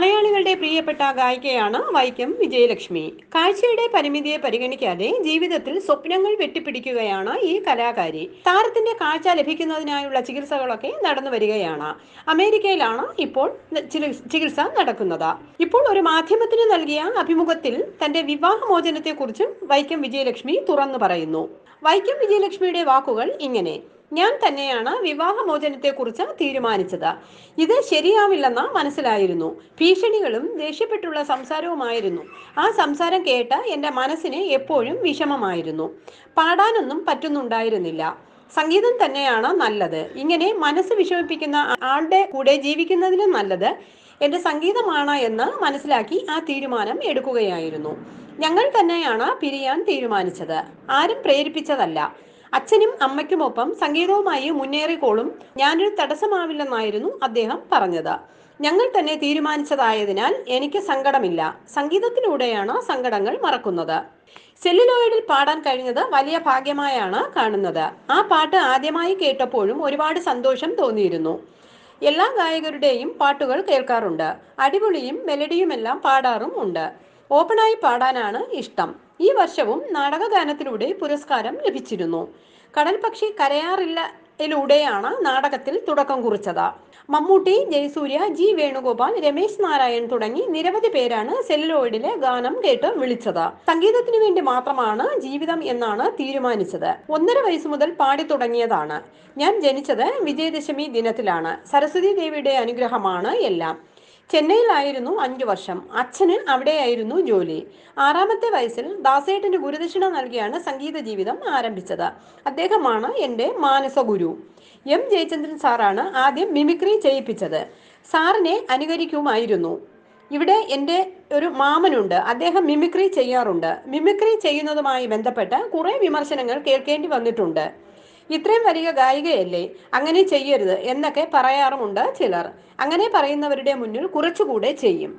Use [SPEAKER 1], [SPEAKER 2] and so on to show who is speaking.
[SPEAKER 1] മലയാളികളുടെ പ്രിയപ്പെട്ട ഗായികയാണ് വൈക്കം വിജയലക്ഷ്മി കാഴ്ചയുടെ പരിമിതിയെ പരിഗണിക്കാതെ ജീവിതത്തിൽ സ്വപ്നങ്ങൾ വെട്ടിപ്പിടിക്കുകയാണ് ഈ കലാകാരി താരത്തിന്റെ കാഴ്ച ലഭിക്കുന്നതിനായുള്ള ചികിത്സകളൊക്കെ നടന്നു വരികയാണ് അമേരിക്കയിലാണ് ഇപ്പോൾ ചികിത്സ നടക്കുന്നത് ഇപ്പോൾ ഒരു മാധ്യമത്തിന് നൽകിയ അഭിമുഖത്തിൽ തന്റെ വിവാഹമോചനത്തെക്കുറിച്ചും വൈക്കം വിജയലക്ഷ്മി തുറന്നു പറയുന്നു വൈക്കം വിജയലക്ഷ്മിയുടെ വാക്കുകൾ ഇങ്ങനെ ഞാൻ തന്നെയാണ് വിവാഹമോചനത്തെക്കുറിച്ച് തീരുമാനിച്ചത് ഇത് ശരിയാവില്ലെന്ന് മനസ്സിലായിരുന്നു ഭീഷണികളും ദേഷ്യപ്പെട്ടുള്ള സംസാരവുമായിരുന്നു ആ സംസാരം കേട്ട് എൻ്റെ മനസ്സിന് എപ്പോഴും വിഷമമായിരുന്നു പാടാനൊന്നും പറ്റുന്നുണ്ടായിരുന്നില്ല സംഗീതം തന്നെയാണ് നല്ലത് ഇങ്ങനെ മനസ്സ് വിഷമിപ്പിക്കുന്ന ആളുടെ കൂടെ ജീവിക്കുന്നതിലും നല്ലത് എൻ്റെ സംഗീതമാണ് എന്ന് മനസ്സിലാക്കി ആ തീരുമാനം എടുക്കുകയായിരുന്നു ഞങ്ങൾ തന്നെയാണ് പിരിയാൻ തീരുമാനിച്ചത് ആരും പ്രേരിപ്പിച്ചതല്ല അച്ഛനും അമ്മയ്ക്കുമൊപ്പം സംഗീതവുമായി മുന്നേറിക്കോളും ഞാനൊരു തടസ്സമാവില്ലെന്നായിരുന്നു അദ്ദേഹം പറഞ്ഞത് ഞങ്ങൾ തന്നെ തീരുമാനിച്ചതായതിനാൽ എനിക്ക് സങ്കടമില്ല സംഗീതത്തിലൂടെയാണ് സങ്കടങ്ങൾ മറക്കുന്നത് സെല്ലുലോയിഡിൽ പാടാൻ കഴിഞ്ഞത് വലിയ ഭാഗ്യമായാണ് കാണുന്നത് ആ പാട്ട് ആദ്യമായി കേട്ടപ്പോഴും ഒരുപാട് സന്തോഷം തോന്നിയിരുന്നു എല്ലാ ഗായകരുടെയും പാട്ടുകൾ കേൾക്കാറുണ്ട് അടിപൊളിയും മെലഡിയുമെല്ലാം പാടാറും ഉണ്ട് ഓപ്പണായി പാടാനാണ് ഇഷ്ടം ഈ വർഷവും നാടകഗാനത്തിലൂടെ പുരസ്കാരം ലഭിച്ചിരുന്നു കടൽ പക്ഷി കരയാറില്ല ിലൂടെയാണ് നാടകത്തിൽ തുടക്കം കുറിച്ചത് മമ്മൂട്ടി ജയസൂര്യ ജി വേണുഗോപാൽ രമേശ് നാരായൺ തുടങ്ങി നിരവധി പേരാണ് സെല്ലുലോയിഡിലെ ഗാനം കേട്ട് വിളിച്ചത് സംഗീതത്തിനു വേണ്ടി മാത്രമാണ് ജീവിതം എന്നാണ് തീരുമാനിച്ചത് ഒന്നര വയസ്സ് മുതൽ പാടി തുടങ്ങിയതാണ് ഞാൻ ജനിച്ചത് വിജയദശമി ദിനത്തിലാണ് സരസ്വതി ദേവിയുടെ അനുഗ്രഹമാണ് എല്ലാം ചെന്നൈയിലായിരുന്നു അഞ്ചു വർഷം അച്ഛന് അവിടെയായിരുന്നു ജോലി ആറാമത്തെ വയസ്സിൽ ദാസേട്ടന് ഗുരുദക്ഷിണ നൽകിയാണ് സംഗീത ജീവിതം ആരംഭിച്ചത് അദ്ദേഹമാണ് എൻ്റെ മാനസ ഗുരു എം ജയചന്ദ്രൻ സാറാണ് ആദ്യം മിമിക്രി ചെയ്യിപ്പിച്ചത് സാറിനെ അനുകരിക്കുമായിരുന്നു ഇവിടെ എൻ്റെ ഒരു മാമനുണ്ട് അദ്ദേഹം മിമിക്രി ചെയ്യാറുണ്ട് മിമിക്രി ചെയ്യുന്നതുമായി ബന്ധപ്പെട്ട് കുറേ വിമർശനങ്ങൾ കേൾക്കേണ്ടി വന്നിട്ടുണ്ട് ഇത്രയും വലിയ ഗായികയല്ലേ അങ്ങനെ ചെയ്യരുത് എന്നൊക്കെ പറയാറുമുണ്ട് ചിലർ അങ്ങനെ പറയുന്നവരുടെ മുന്നിൽ കുറച്ചുകൂടെ ചെയ്യും